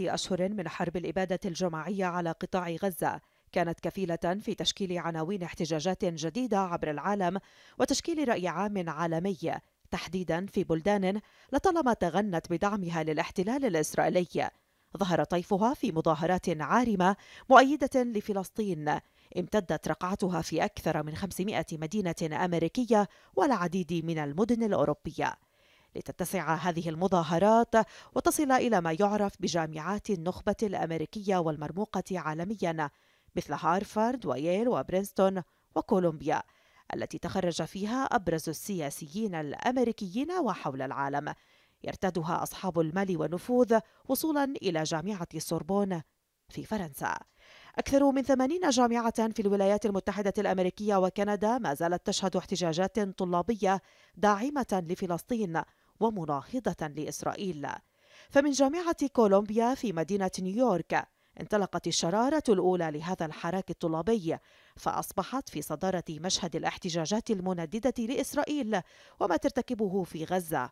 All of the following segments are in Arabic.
أشهر من حرب الإبادة الجماعية على قطاع غزة كانت كفيلة في تشكيل عناوين احتجاجات جديدة عبر العالم وتشكيل رأي عام عالمي تحديدا في بلدان لطالما تغنت بدعمها للاحتلال الإسرائيلي ظهر طيفها في مظاهرات عارمة مؤيدة لفلسطين امتدت رقعتها في أكثر من 500 مدينة أمريكية والعديد من المدن الأوروبية لتتسع هذه المظاهرات وتصل إلى ما يعرف بجامعات النخبة الأمريكية والمرموقة عالميا مثل هارفارد وييل وبرينستون وكولومبيا التي تخرج فيها أبرز السياسيين الأمريكيين وحول العالم يرتادها أصحاب المال والنفوذ وصولا إلى جامعة السوربون في فرنسا أكثر من 80 جامعة في الولايات المتحدة الأمريكية وكندا ما زالت تشهد احتجاجات طلابية داعمة لفلسطين ومناهضة لإسرائيل فمن جامعة كولومبيا في مدينة نيويورك انطلقت الشرارة الأولى لهذا الحراك الطلابي فأصبحت في صدارة مشهد الاحتجاجات المنددة لإسرائيل وما ترتكبه في غزة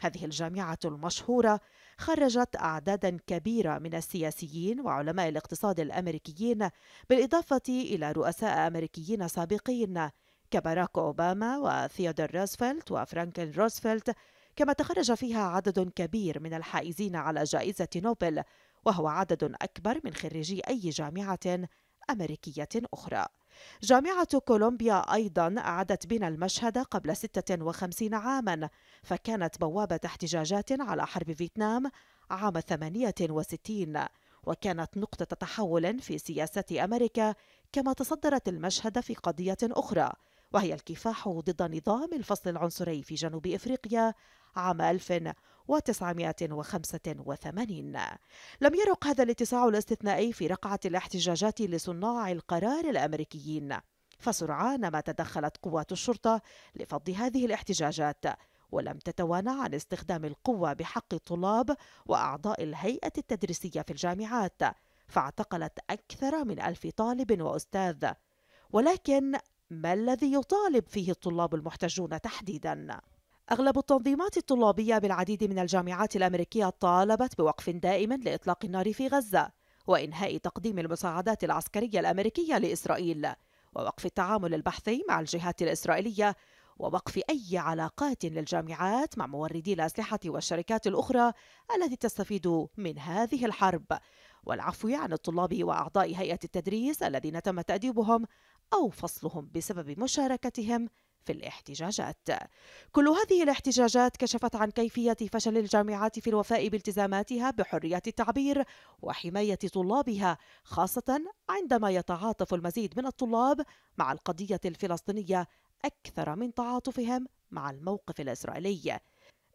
هذه الجامعة المشهورة خرجت أعدادا كبيرة من السياسيين وعلماء الاقتصاد الأمريكيين بالإضافة إلى رؤساء أمريكيين سابقين كباراك أوباما وثيودور روزفلت وفرانكلين روزفلت كما تخرج فيها عدد كبير من الحائزين على جائزة نوبل وهو عدد أكبر من خريجي أي جامعة أمريكية أخرى. جامعة كولومبيا أيضا أعدت بنا المشهد قبل 56 عاما فكانت بوابة احتجاجات على حرب فيتنام عام 68 وكانت نقطة تحول في سياسة أمريكا كما تصدرت المشهد في قضية أخرى وهي الكفاح ضد نظام الفصل العنصري في جنوب افريقيا عام 1985 لم يرق هذا الاتساع الاستثنائي في رقعة الاحتجاجات لصناع القرار الأمريكيين فسرعان ما تدخلت قوات الشرطة لفض هذه الاحتجاجات ولم تتوانى عن استخدام القوة بحق الطلاب وأعضاء الهيئة التدريسية في الجامعات فاعتقلت أكثر من ألف طالب وأستاذ ولكن ما الذي يطالب فيه الطلاب المحتجون تحديداً؟ أغلب التنظيمات الطلابية بالعديد من الجامعات الأمريكية طالبت بوقف دائم لإطلاق النار في غزة وإنهاء تقديم المساعدات العسكرية الأمريكية لإسرائيل ووقف التعامل البحثي مع الجهات الإسرائيلية ووقف أي علاقات للجامعات مع موردي الأسلحة والشركات الأخرى التي تستفيد من هذه الحرب والعفو عن الطلاب وأعضاء هيئة التدريس الذين تم تأديبهم أو فصلهم بسبب مشاركتهم في الاحتجاجات. كل هذه الاحتجاجات كشفت عن كيفية فشل الجامعات في الوفاء بالتزاماتها بحرية التعبير وحماية طلابها، خاصة عندما يتعاطف المزيد من الطلاب مع القضية الفلسطينية أكثر من تعاطفهم مع الموقف الإسرائيلي.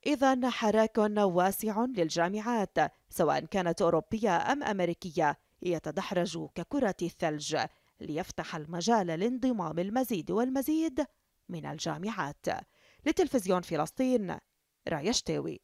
إذا حراك واسع للجامعات سواء كانت أوروبية أم أمريكية يتدحرج ككرة الثلج ليفتح المجال لانضمام المزيد والمزيد من الجامعات لتلفزيون فلسطين رايا شتاوي